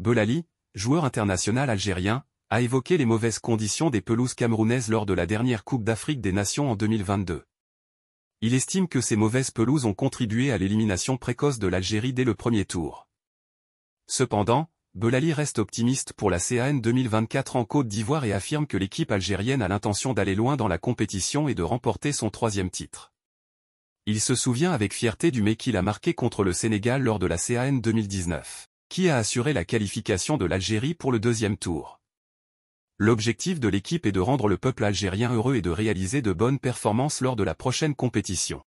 Belali, joueur international algérien, a évoqué les mauvaises conditions des pelouses camerounaises lors de la dernière Coupe d'Afrique des Nations en 2022. Il estime que ces mauvaises pelouses ont contribué à l'élimination précoce de l'Algérie dès le premier tour. Cependant, Belali reste optimiste pour la CAN 2024 en Côte d'Ivoire et affirme que l'équipe algérienne a l'intention d'aller loin dans la compétition et de remporter son troisième titre. Il se souvient avec fierté du mais qu'il a marqué contre le Sénégal lors de la CAN 2019 qui a assuré la qualification de l'Algérie pour le deuxième tour. L'objectif de l'équipe est de rendre le peuple algérien heureux et de réaliser de bonnes performances lors de la prochaine compétition.